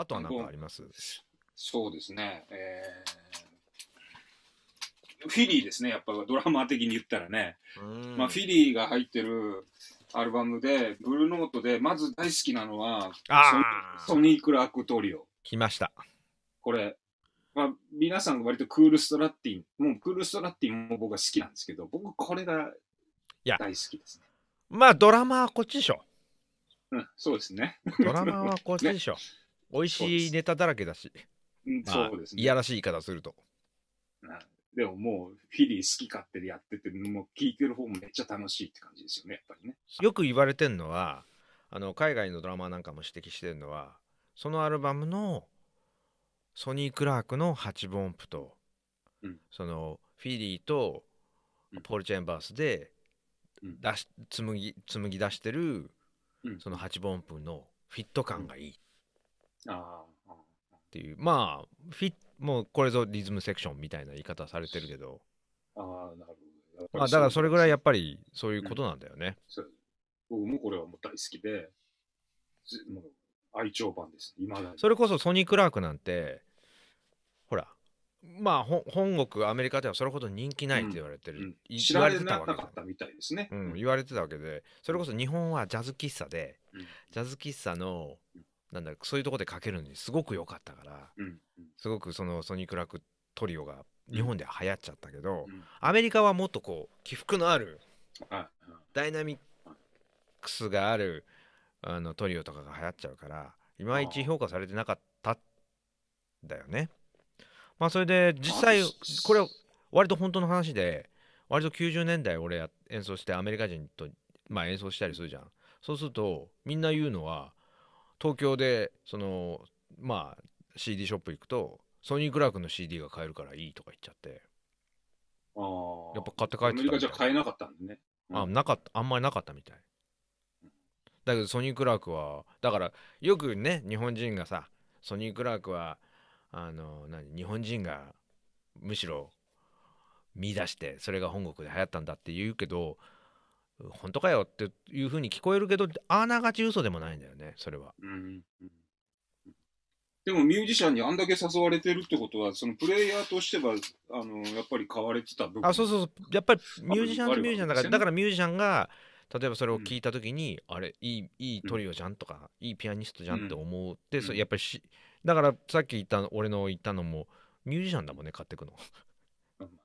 あとは何かありますそうですね。えー、フィリーですね、やっぱドラマ的に言ったらね。まあ、フィリーが入ってるアルバムで、ブルーノートで、まず大好きなのはソ、ソニー・クラークトリオ。来ました。これ、まあ、皆さん割とクールストラッティン、もうクールストラッティンも僕は好きなんですけど、僕これが大好きですね。まあ、ドラマはこっちでしょ。うん、そうですね。ドラマはこっちでしょ。ね美味しいネタだらけだし。まあ、そうですね。いやらしい言い方すると。でももう、フィリー好き勝手でやってて、もう聞いてる方もめっちゃ楽しいって感じですよね、やっぱりね。よく言われてるのは、あの海外のドラマなんかも指摘してるのは、そのアルバムのソニー・クラークの8分音符と、うん、そのフィリーとポール・チェンバースで出し、うん、紡ぎ紡ぎ出してる、うん、その8分音符のフィット感がいいっっていうまあフィもうこれぞリズムセクションみたいな言い方されてるけどああなるほど、まあ、だからそれぐらいやっぱりそういうことなんだよね、うん、僕もこれはもう大好きでもう愛鳥版です今それこそソニー・クラークなんてほらまあ本国アメリカではそれほど人気ないって言われてる、うん、言われてたわけだったみたいですね、うん、言われてたわけでそれこそ日本はジャズ喫茶で、ジャズ喫茶のなんだそういうとこでかけるのにすごく良かったから、すごくそのソニック・ラックトリオが日本で流行っちゃったけど、アメリカはもっとこう起伏のあるダイナミックスがあるあのトリオとかが流行っちゃうからいまいち評価されてなかっただよね。まあそれで実際これ割と本当の話で割と90年代俺演奏してアメリカ人とまあ演奏したりするじゃん。そうするとみんな言うのは東京でそのまあ CD ショップ行くとソニー・クラークの CD が買えるからいいとか言っちゃってああやっぱ買って帰ってたアメリカじゃ買えなかったんでね、うん、あなかったあんまりなかったみたいだけどソニー・クラークはだからよくね日本人がさソニー・クラークはあの何日本人がむしろ見出してそれが本国で流行ったんだって言うけど本当かよっていうふうに聞こえるけどあながち嘘でもないんだよねそれは、うん、でもミュージシャンにあんだけ誘われてるってことはそのプレイヤーとしてはあのやっぱり買われてた部分あそうそうそうやっぱりミュージシャンとミュージシャンだからだからミュージシャンが例えばそれを聞いた時に、うん、あれいいいいトリオじゃんとか、うん、いいピアニストじゃんって思って、うん、やっぱりしだからさっき言った俺の言ったのもミュージシャンだもんね買ってくの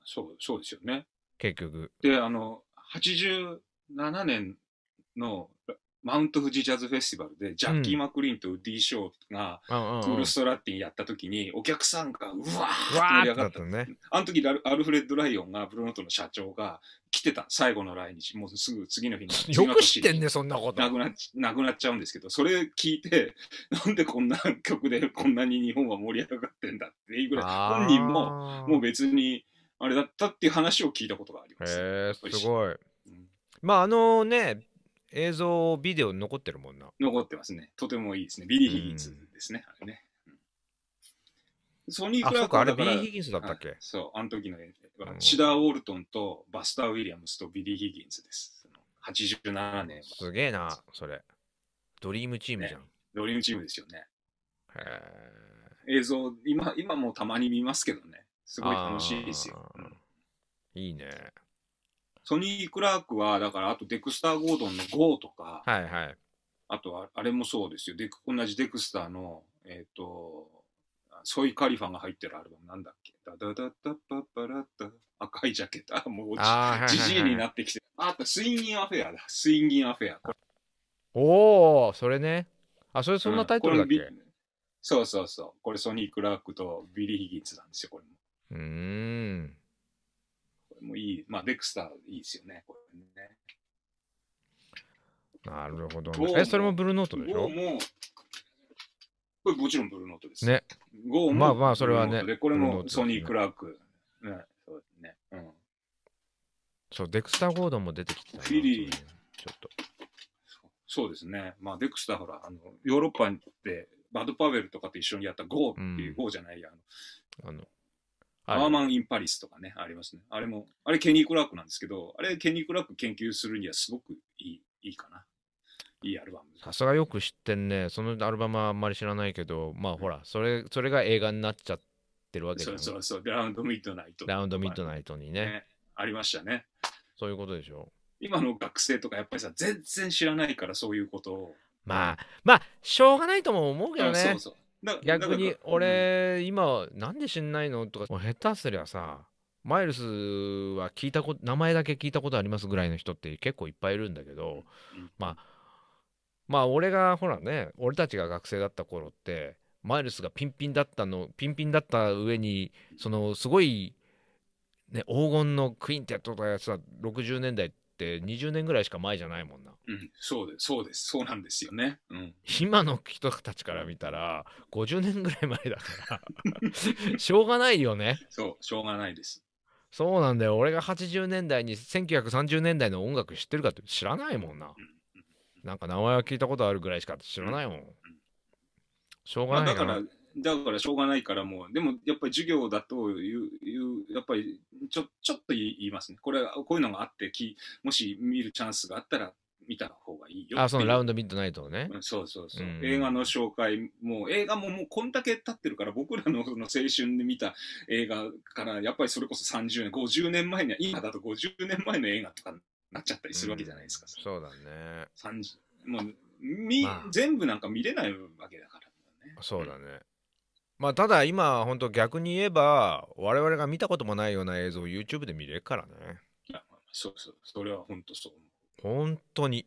そうそうですよね結局であの80 2007年のマウント富士ジャズフェスティバルでジャッキー・マクリーンとウッディ・ショーがクールストラッティンやった時にお客さんがうわーって盛り上がった。ったね、あの時アルフレッド・ライオンがブルーノートの社長が来てた最後の来日もうすぐ次の日に よく知ってんねそんなことなくなくなっちゃうんですけどそれ聞いて なんでこんな曲でこんなに日本は盛り上がってんだっていうぐらい本人ももう別にあれだったっていう話を聞いたことがあります。へーすごい。まああのね映像ビデオ残ってるもんな残ってますね。とてもいいですね。ビリー・ヒギンスですね。あれね。ソニー・クラそクあはれビリー・ヒギンスだったっけそう、あの時のうんシダー・ウォルトンとバスター・ウィリアムスとビリー・ヒギンスです。87年すげえなそれドリームチームじゃん、ドリームチームですよね。へえ映像、今、今もたまに見ますけどね。すごい楽しいですよ。うんいいねソニー・クラークは、だから、あとデクスター・ゴードンのゴーとか、はいはい。あとは、あれもそうですよ。デク同じデクスターの、えっ、ー、と、ソイ・カリファが入ってるアルバムなんだっけダダダダパパラッタ赤いジャケット。あ、もうじじいになってきて。あと、スインギン・アフェアだ。スインギン・アフェア。おお、それね。あ、それそんなタイトルだっけ、うん、そうそうそう。これソニー・クラークとビリー・ヒギンツなんですよ、これも。うん。これもいい。まあ、デクスターいいですよね。これね。なるほど、ね。え、それもブルーノートでしょもこれもちろんブルーノートです。ね。まあまあ、それはね。で、これもソニー・クラーク。ね、うん、そうですね。うん。そう、デクスター・ゴードンも出てきてた。フィリー。ちょっとそ。うですね。まあ、デクスター、ほら、あのヨーロッパに行って、バド・パウェルとかと一緒にやったゴーっていう、うん、じゃないや、あの、あのはい、アーマン・イン・パリスとかね、ありますね。あれも、あれケニー・クラックなんですけど、あれケニー・クラック研究するにはすごくいい、いいかな。いいアルバム。さすがよく知ってんね。そのアルバムはあんまり知らないけど、まあほら、それ、それが映画になっちゃってるわけだよね。そうそうそう、ラウンド・ミッドナイト、ラウンド・ミッドナイトにね、ね、ありましたね。そういうことでしょう。今の学生とかやっぱりさ、全然知らないからそういうことを。まあ、まあ、しょうがないとも思うけどね。そうそう。逆に俺、今なんで死んないのとか下手すりゃさマイルスは聞いたこと名前だけ聞いたことありますぐらいの人って結構いっぱいいるんだけど、まあまあ俺がほらね俺たちが学生だった頃ってマイルスがピンピンだったのピンピンだった上にそのすごい、ね、黄金のクイーンってやつは60年代って20年ぐらいしか前じゃないもんな。うん、そうです、そうです、そうなんですよね。うん、今の人たちから見たら、50年ぐらい前だから しょうがないよね。そう、しょうがないです。そうなんだよ、俺が80年代に1930年代の音楽知ってるかって知らないもんな。うん、なんか名前は聞いたことあるぐらいしか知らないもん。うん、しょうがない、まだからだからしょうがないからもう、でもやっぱり授業だという、やっぱりちょちょっと言いますね。これ、こういうのがあってき、もし見るチャンスがあったら見た方がいいよあ、そのラウンドミッドナイトをね。そうそうそう。うん、映画の紹介も、う映画ももうこんだけ経ってるから、僕らのその青春で見た映画から、やっぱりそれこそ30年、50年前には、今だと50年前の映画とかになっちゃったりするわけじゃないですか。うん、そうだね。もうみ、まあ、全部なんか見れないわけだから、ね。そうだね。まあただ今本当逆に言えば我々が見たこともないような映像を YouTube で見れるからねいやそうそうそれは本当そう本当に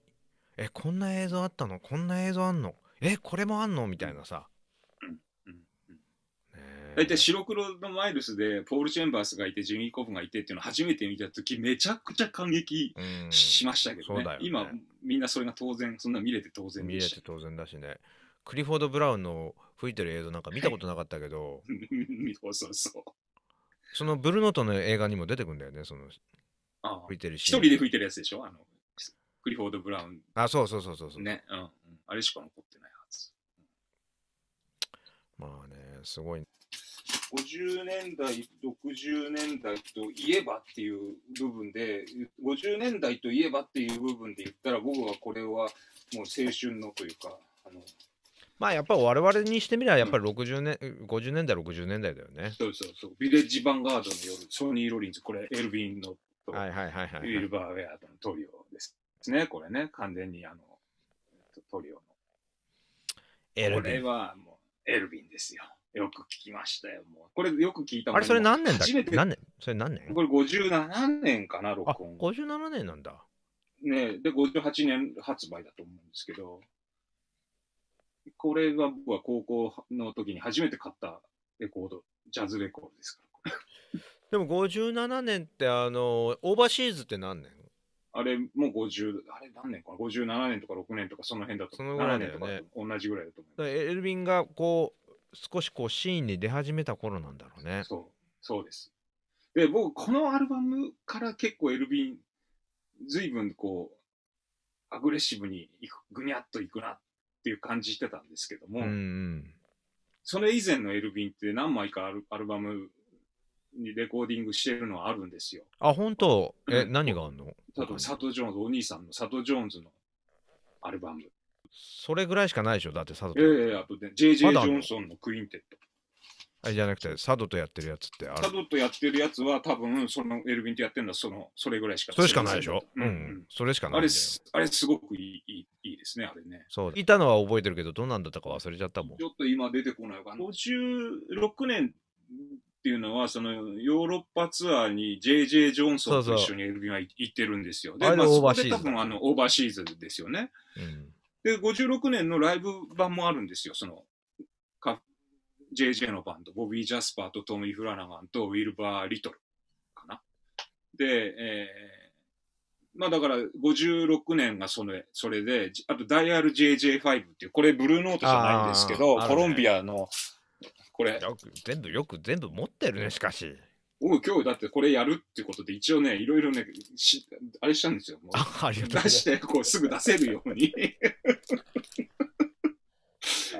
えこんな映像あったのこんな映像あんのえこれもあんのみたいなさ大体白黒のマイルスでポール・チェンバースがいてジミー・コフがいてっていうのを初めて見た時めちゃくちゃ感激しましたけどねね、今みんなそれが当然そんな見れて当然でした見れて当然だしねクリフォード・ブラウンの吹いてる映像なんか見たことなかったけどそうそうそうそのブルーノートの映画にも出てくんだよねその吹いてるし一人で吹いてるやつでしょあのクリフォード・ブラウンあそうそうそうそうそうね、うん、うあれしか残ってないはず、うまあねすごい50年代、60年代といえばっていう部分で、50年代といえばっていう部分で言ったら、僕はこれはもう青春のというか、あのまあやっぱり我々にしてみればやっぱり60年、う50年代60年代だよねそうそうそうビレッジヴァンガードによるソニー・ロリンズこれエルヴィンのはいはいはいはい、ウィルバーウェアのトリオですねこれね完全にあのトリオのエルヴィンこれはもうエルヴィンですよよく聞きましたよ。もうこれよく聞いたあれ、それ何年だっけ何年それ何年これ57年かな、録音。あ、57年なんだ。ねで、58年発売だと思うんですけど。これが僕は高校の時に初めて買ったレコード、ジャズレコードですから。でも57年ってあの、オーバーシーズって何年あれもう50、あれ何年かな ?57 年とか6年とかその辺だとそのぐらいだよね。同じぐらいだと思う。エルヴィンがこう、少しこうシーンに出始めた頃なんだろうね。そう、そうです。で、僕、このアルバムから結構エルヴィン、随分こう、アグレッシブにいく、ぐにゃっといくなっっていう感じしてたんですけども、うんうん、それ以前のエルヴィンって何枚かアルアルバムにレコーディングしてるのはあるんですよ。あ、本当え、何があるの例えば、佐藤ジョーンズ、お兄さんの佐藤ジョーンズのアルバム。それぐらいしかないでしょ、だって佐藤。ええー、あとね、JJ ジョンソンのクインテット。あれじゃなくて、佐渡とやってるやつってある。佐渡とやってるやつは、多分そのエルヴィンとやってるのはその、それぐらいしかそれしかないでしょ。うん、うん、それしかないあれす。あれすごくいいいいですね、あれね。そう。いたのは覚えてるけど、どんなんだったか忘れちゃったもん。ちょっと今出てこないかな。56年っていうのは、そのヨーロッパツアーに JJ ジョンソンと一緒にエルヴィンは行ってるんですよ。そうそうで、まあ、そこ多分あのオーバーシーズですよね。うんで、56年のライブ版もあるんですよ、その JJ のバンド、ボビー・ジャスパーとトミー・フラナガンとウィルバー・リトルかな。で、えー、まあだから56年がそれそれで、あとダイヤル JJ5 っていう、これブルーノートじゃないんですけど、コロンビアの、これ。全部よく全部持ってるね、しかし。僕今日だってこれやるってことで一応ね、いろいろね、しあれしたんですよ。もう出して、こうすぐ出せるように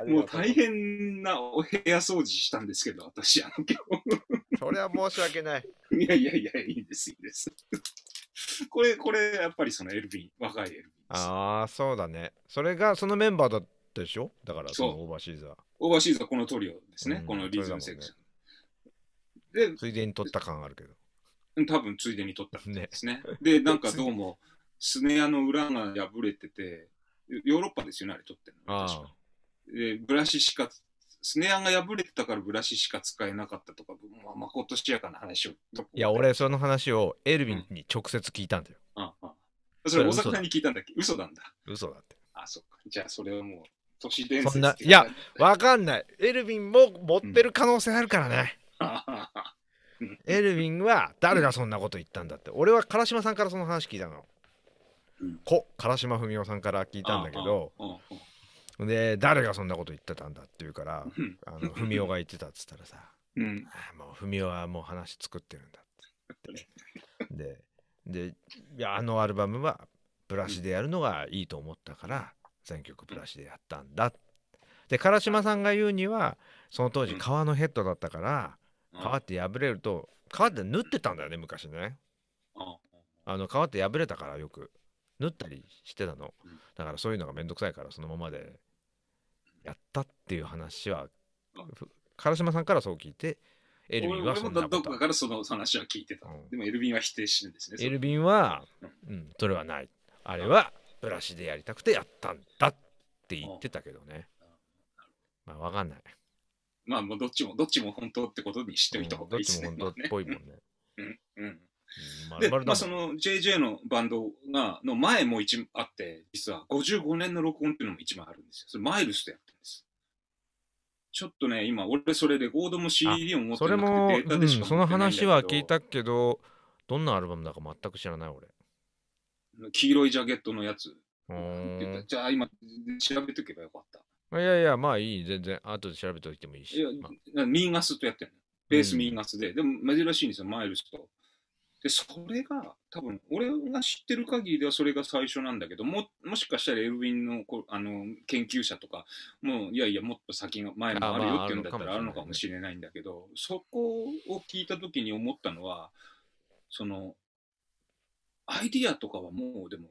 もう大変なお部屋掃除したんですけど、私、あの、今日。それは申し訳ない。いやいやいや、いいんです、いいんです。これ、これ、やっぱりそのエルヴィン、若いエルヴィンです。ああ、そうだね。それが、そのメンバーだったでしょだから、そのオーバーシーザー。オーバーシーザー、このトリオですね。うん、このリズムセクション。ね、で、ついでに取った感あるけど。多分ついでに取ったんですね。ねで、なんかどうも、スネアの裏が破れてて、ヨーロッパですよね、あれ撮ってるの。確かえー、ブラシしか、スネアが破れてたからブラシしか使えなかったとか、まあ、まことしやかな話を。いや、俺、その話をエルヴィンに直接聞いたんだよ。うん、ああそれ、大阪に聞いたんだっけ嘘なんだ。嘘だって。あ、そっか。じゃあ、それはもう、都市伝説そんな。いや、わかんない。エルヴィンも持ってる可能性あるからね。うん、エルヴィンは誰がそんなこと言ったんだって。俺は唐島さんからその話聞いたの。うん、こ、唐島文夫さんから聞いたんだけど、あああで誰がそんなこと言ってたんだって言うからあの文雄が言ってたっつったらさ「うん、もう文雄はもう話作ってるんだ」ってででいやあのアルバムはブラシでやるのがいいと思ったから全曲ブラシでやったんだで唐島さんが言うにはその当時革のヘッドだったから革って破れると革って縫ってたんだよね昔ねあの革って破れたからよく縫ったりしてたのだからそういうのがめんどくさいからそのままでやったっていう話は唐島さんからそう聞いてエルヴィンはそんなこと俺もどっかからその話は聞いてた、うん、でもエルヴィンは否定しないですねエルヴィンは、うん、それはないあれはブラシでやりたくてやったんだって言ってたけどね、まあ分かんないまあもうどっちもどっちも本当ってことにしておいた方がいいですね、うん、どっちも本当っぽいもんねうんうんで、まあ、その JJ のバンドがの前も一あって実は55年の録音っていうのも一枚あるんですよそれマイルスでやっちょっとね、今、俺それで、ゴードも CD を持ってそれも、うん、その話は聞いたけど、どんなアルバムだか全く知らない俺。黄色いジャケットのやつ。じゃあ今、調べておけばよかった。いやいや、まあいい、全然。後で調べておいてもいいし。いや、まあ、ミーガスとやってるベースミーガスで。うん、でも珍しいんですよ、マイルスと。で、それが、多分、俺が知ってる限りではそれが最初なんだけど、も、もしかしたらエルヴィンの、あの、研究者とか、もう、いやいや、もっと先が、前もあるよっていうんだったらあるのかもしれないんだけど、そこを聞いた時に思ったのは、その、アイディアとかはもう、でも、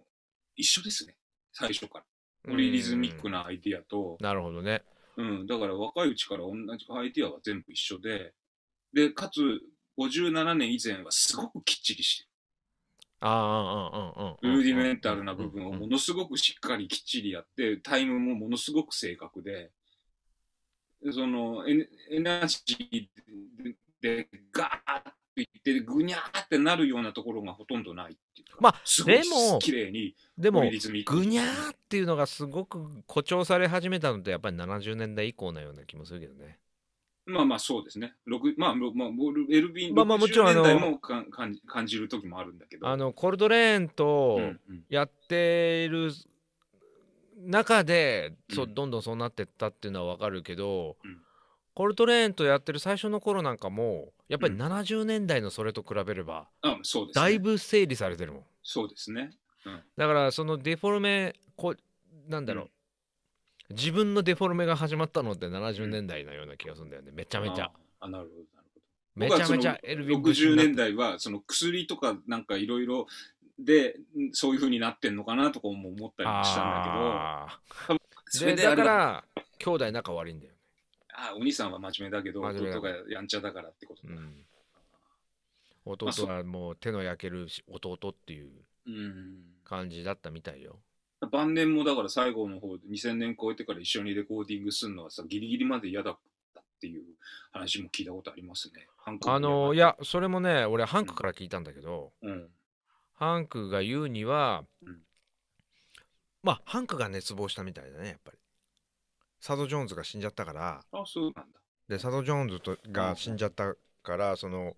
一緒ですね。最初から。俺リズミックなアイディアと。なるほどね。うん、だから若いうちから同じアイディアは全部一緒で、で、かつ、57年以前はすごくきっちりしてる。ああ、うんうんうん。ルーディメンタルな部分をものすごくしっかりきっちりやって、タイムもものすごく正確で、そのエナジーでガーッといって、ぐにゃーってなるようなところがほとんどないっていうか、まあ、すごい綺麗に、でも、ぐにゃーっていうのがすごく誇張され始めたのって、やっぱり70年代以降のような気もするけどね。まあまあそうですね。六まあ、まあ、エルビン、まあまあもちろんあの60かん感じる時もあるんだけど。あのコルドレーンとやっている中で、そううんどんどんそうなってったっていうのはわかるけど、うんコルトレーンとやってる最初の頃なんかもやっぱりうん70年代のそれと比べればあそうですだいぶ整理されてるもん、そうですね。うん、だからそのデフォルメこなんだろう、うん自分のデフォルメが始まったのって70年代のような気がするんだよね、めちゃめちゃ。あなるほどめちゃめちゃエルッ60年代はその薬とかなんかいろいろでそういうふうになってんのかなとかも思ったりもしたんだけどそれでだから兄弟仲悪いんだよねあお兄さんは真面目だけど弟がやんちゃだからってことだ、うん、弟はもう手の焼ける弟っていう感じだったみたいよ、晩年もだから最後の方で2000年超えてから一緒にレコーディングするのはさギリギリまで嫌だったっていう話も聞いたことありますね。あのいやそれもね俺ハンクから聞いたんだけど、うん、ハンクが言うには、うん、まあハンクが熱望したみたいだねやっぱり。サド・ジョーンズが死んじゃったからあそうなんだでサド・ジョーンズとが死んじゃったから、うん、その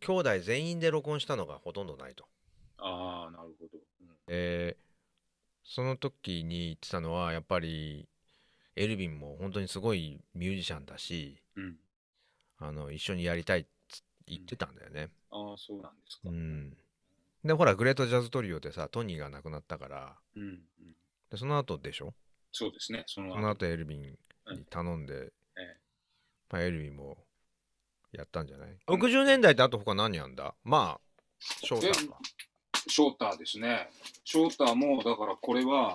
兄弟全員で録音したのがほとんどないと。ああなるほど。えーその時に言ってたのはやっぱりエルヴィンも本当にすごいミュージシャンだし、うん、あの一緒にやりたいって言ってたんだよね。うん、ああそうなんですか。うん、でほらグレートジャズトリオでさトニーが亡くなったから、うんうん、でその後でしょそうですねその後その後エルヴィンに頼んで、うんええまあ、エルヴィンもやったんじゃない、うん、?60 年代ってあと他何やんだまあ翔さんか。ショーターですね。ショーターも、だからこれは、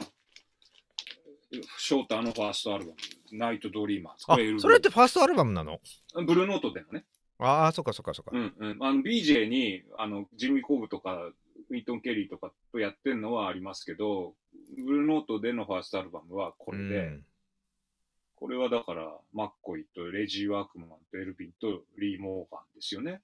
ショーターのファーストアルバム、ナイトドリーマーズ。それってファーストアルバムなのブルーノートでよね。ああ、そっかそっかそっか。うんうん。あの、BJ に、あの、ジミー・コーブとか、ウィントン・ケリーとかとやってるのはありますけど、ブルーノートでのファーストアルバムはこれで、うん、これはだから、マッコイとレジー・ワークマンとエルヴィンとリー・モーガンですよね。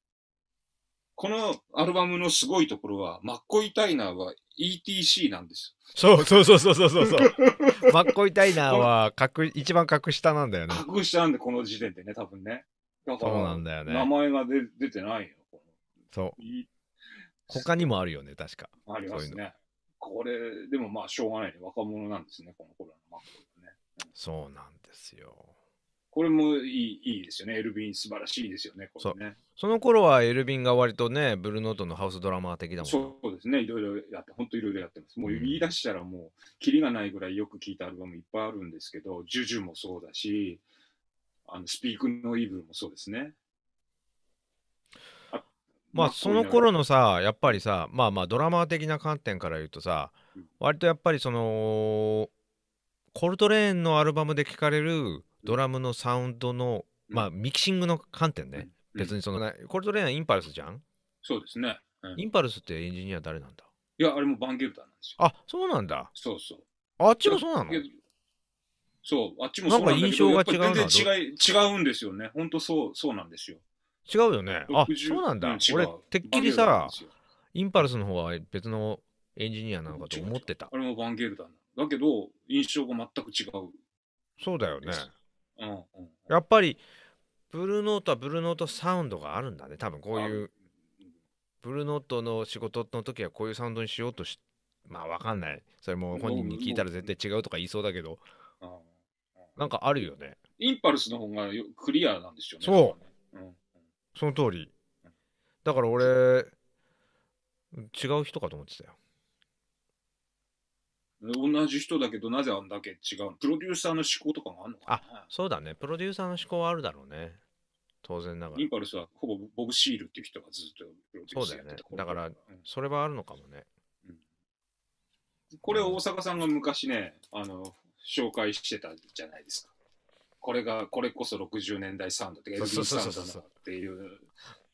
このアルバムのすごいところは、マッコイ・タイナーは ETC なんですよ。そうそうそうそうそうそう。マッコイ・タイナーは格一番格下なんだよね。格下なんで、この時点でね、多分ね。そうなんだよね、名前が出出てないよ。そう。他にもあるよね、確か。ありますね。これ、でもまあ、しょうがないで、若者なんですね、この頃のマッコイはね。そうなんですよ。これもいいいいですよね。エルヴィン素晴らしいですよね。これねその頃はエルヴィンが割とね、ブルーノートのハウスドラマー的だもんそうですね。いろいろやって、本当いろいろやってます。もう言い出したらもう、キリがないぐらいよく聴いたアルバムいっぱいあるんですけど、ジュジュもそうだし、あのスピークのイブもそうですね。まあその頃のさやっぱりさまあまあドラマー的な観点から言うとさ、割とやっぱりそのコルトレーンのアルバムで聴かれるドラムのサウンドの、まあ、ミキシングの観点ね、別にその、ね、コルトレインはインパルスじゃんそうですね、インパルスってエンジニア誰なんだいや、あれもバンゲルダーなんですよ。あ、そうなんだ。そうそう。あっちもそうなのそう、あっちもそうなんだけど、印象が違う全然違い違うんですよね。ほんとそう、そうなんですよ。違うよね。あ、そうなんだ。俺、てっきりさ、インパルスの方は別のエンジニアなのかと思ってた。あれもバンゲルダーだけど、印象が全く違う。そうだよね。うんやっぱりブルーノートはブルーノートサウンドがあるんだね多分こういうブルーノートの仕事の時はこういうサウンドにしようとしまあわかんないそれも本人に聞いたら絶対違うとか言いそうだけど、なんかあるよねインパルスの方がクリアなんですよねそう、うん、その通りだから俺違う人かと思ってたよ同じ人だけどなぜあんだけ違うプロデューサーの思考とかもあるのかなあそうだねプロデューサーの思考はあるだろうね当然ながらインパルスはほぼボブ・シールっていう人がずっとプロデューサーやってたそうだよねだからそれはあるのかもね、うん、これ大阪さんが昔ねあの紹介してたじゃないですかこれがこれこそ60年代サウンドって LB サウンドだっていう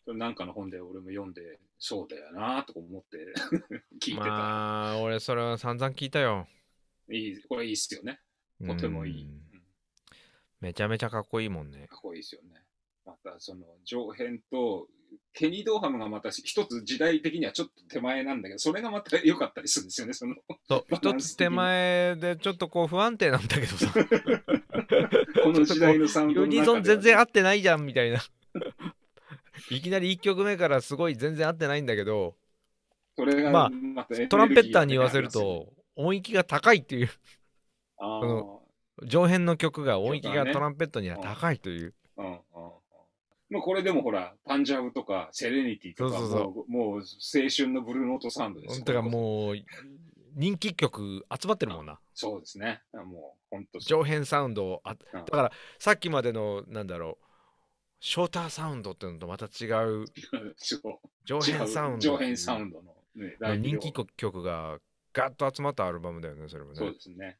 なんかの本で俺も読んでそうだよなと思って 聞いてた。まあ、俺それは散々聞いたよ。いい、これいいっすよね。とてもいい。めちゃめちゃかっこいいもんね。かっこいいっすよね。またその上辺とケニー・ドーハムがまた一つ時代的にはちょっと手前なんだけど、それがまた良かったりするんですよね、その。そう、一つ手前でちょっとこう不安定なんだけどさ。この時代のサウンドの中で。ユニゾン全然合ってないじゃんみたいな。いきなり1曲目からすごい全然合ってないんだけど、それがまあ、トランペッターに言わせると、音域が高いっていうあ の上辺の曲が音域がトランペットには高いという。まあ、これでもほら、パンジャブとか、セレニティとかそうそもう、青春のブルーノートサウンドですだからもう、人気曲集まってるもんな。そうですね。もう、本当上辺サウンドをあ、だから、さっきまでの、なんだろう、ショーターサウンドっていうのとまた違う 上辺サウンド上辺サウンドの、人気曲がガッと集まったアルバムだよねそれもねそうですね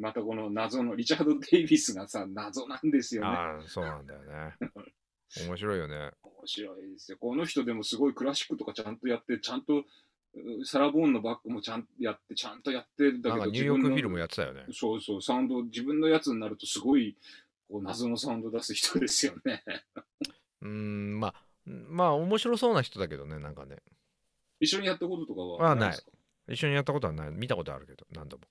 またこの謎のリチャード・デイビスがさ謎なんですよねああそうなんだよね 面白いよね面白いですよこの人でもすごいクラシックとかちゃんとやってちゃんとサラ・ボーンのバックもちゃんとやって、ちゃんとやってだけど、ニューヨークフィルムやってたよね。そうそう、サウンド、自分のやつになるとすごいう謎のサウンド出す人ですよねうんまあまあ面白そうな人だけどねなんかね一緒にやったこととかはない一緒にやったことはない見たことあるけど何度も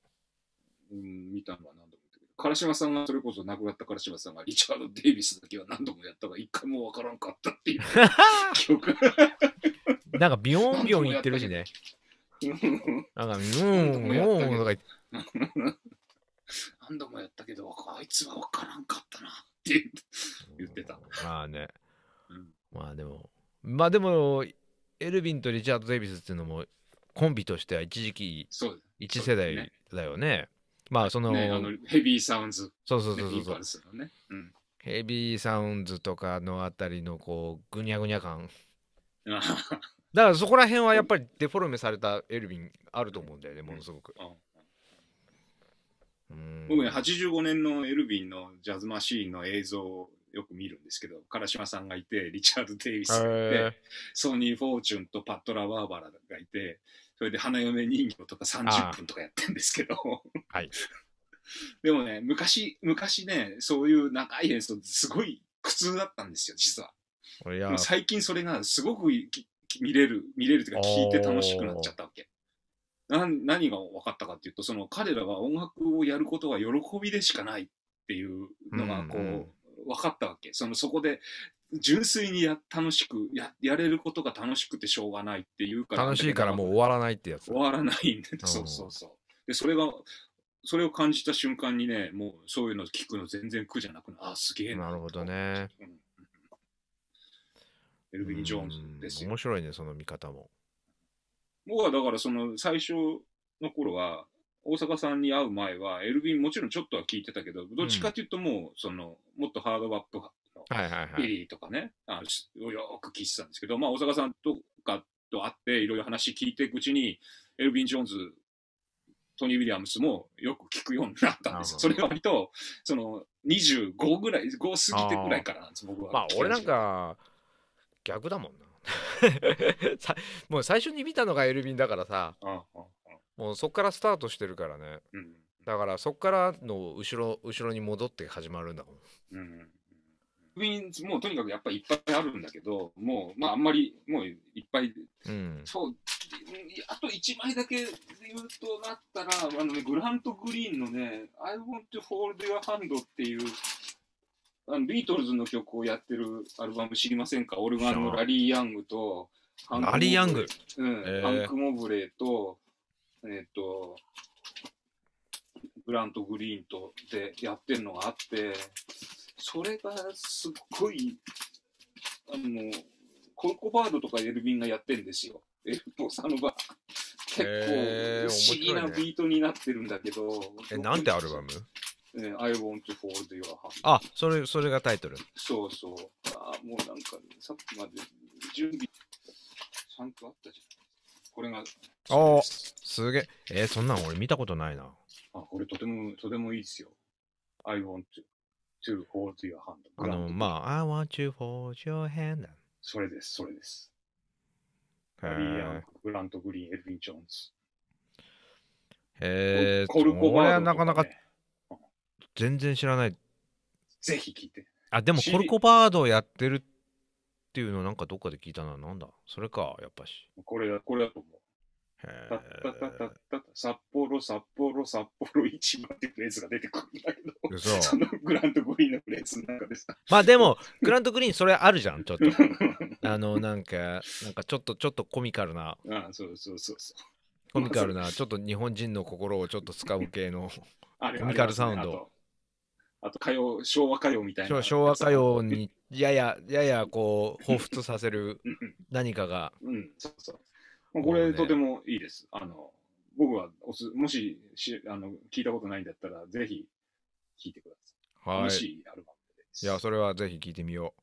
うん見たのは何度も唐島さんがそれこそ亡くなった唐島さんがリチャード・デイビスだけは何度もやったが一回もわからんかったっていう 記憶なんかビヨンビヨン言ってるしねなんかうんうんとか言って何度もやったけど、あいつは分からんかったなって言ってた。まあね、うん。まあでも、まあでも、エルヴィンとリチャード・デイビスっていうのも、コンビとしては一時期、一世代だよね。ねまあそのね、のヘビーサウンズ。そうそうそうそうそう、ねうん。ヘビーサウンズとかのあたりのこう、ぐにゃぐにゃ感。だからそこら辺はやっぱりデフォルメされたエルヴィンあると思うんだよね、ものすごく。うん僕ね、85年のエルヴィンのジャズマシーンの映像をよく見るんですけど、唐島さんがいて、リチャード・デイビスがいて、ソニー・フォーチュンとパットラ・ワーバラがいて、それで花嫁人形とか30分とかやってるんですけど、はい、でもね、昔、昔ね、そういう長い演奏、ってすごい苦痛だったんですよ、実は。最近それがすごく見れる、見れるというか、聞いて楽しくなっちゃったわけ。何が分かったかっていうとその彼らは音楽をやることは喜びでしかないっていうのがこう、うんうん、分かったわけそのそこで純粋にや楽しくややれることが楽しくてしょうがないっていうか楽しいからもう終わらないってやつ終わらないんで、うん、そうそうそうでそれがそれを感じた瞬間にねもうそういうの聞くの全然苦じゃなくなあすげえななるほどね、うん、エルヴィン・ジョーンズです面白いねその見方も僕はだからその最初の頃は、大阪さんに会う前は、エルヴィンもちろんちょっとは聞いてたけど、どっちかっていうともう、その、もっとハードワップの、ビリーとかね、あのよく聞いてたんですけど、まあ大阪さんとかと会っていろいろ話聞いていくうちに、エルヴィン・ジョーンズ、トニー・ウィリアムスもよく聞くようになったんです。それが割と、その、25ぐらい、5過ぎてぐらいからなんです、僕は。まあ俺なんか、逆だもんな。もう最初に見たのがエルビンだからさ、もうそっからスタートしてるからね、だからそっからの後ろ後ろに戻って始まるんだもん、うん作品、もうとにかくやっぱりいっぱいあるんだけど、もう、まああんまり、もういっぱい、うん、そう、あと1枚だけ言うとなったら、あのね、グラント・グリーンのね、I want to hold your hand っていうあのビートルズの曲をやってるアルバム知りませんかオルガンのラリー・ヤングと、ラリー・ヤング、うんハンク・モブレーと、えっ、と、グラント・グリーンとでやってるのがあって、それがすっごい、あの、コルコバードとかエルビンがやってんですよ。エルボサノバ。結構、不思議なビートになってるんだけど。えー、ね、なんてアルバムね、I want to hold your hand. あ、それ、それがタイトル。そうそう。あもうなんか、さっきまで準備、ちゃんとあったじゃん。これが。すげえ。えー、そんなん俺見たことないな。あ、これとても、とてもいいですよ。I want to, hold your hand. あの、まあ、I want to hold your hand. それです、それです。へえ。グラント・グリーン、エルヴィン・ジョーンズ。へえ。ーこれはなかなか全然知らない。ぜひ聞いて。あ、でもコルコバードやってるっていうのなんかどっかで聞いたな。なんだそれか、やっぱし。これだ、これだと思う。たたたたたた、札幌、札幌、札幌市場ってフレーズが出てくるんだけど、そのグラントグリーンのフレーズの中でさ。まあでも、グラントグリーンそれあるじゃん、ちょっと。あの、なんか、なんかちょっと、ちょっとコミカルな。ああ、そうそうそうそう。コミカルな、ちょっと日本人の心をちょっと使う系のコミカルサウンド。あと歌謡、昭和歌謡みたいな。昭和歌謡にやや、ややこう、彷彿させる何かが。うん、そうそう。まあ、これ、とてもいいです。あの、僕はおす、もししあの聞いたことないんだったら、ぜひ聞いてください。はい。いや、それはぜひ聞いてみよう。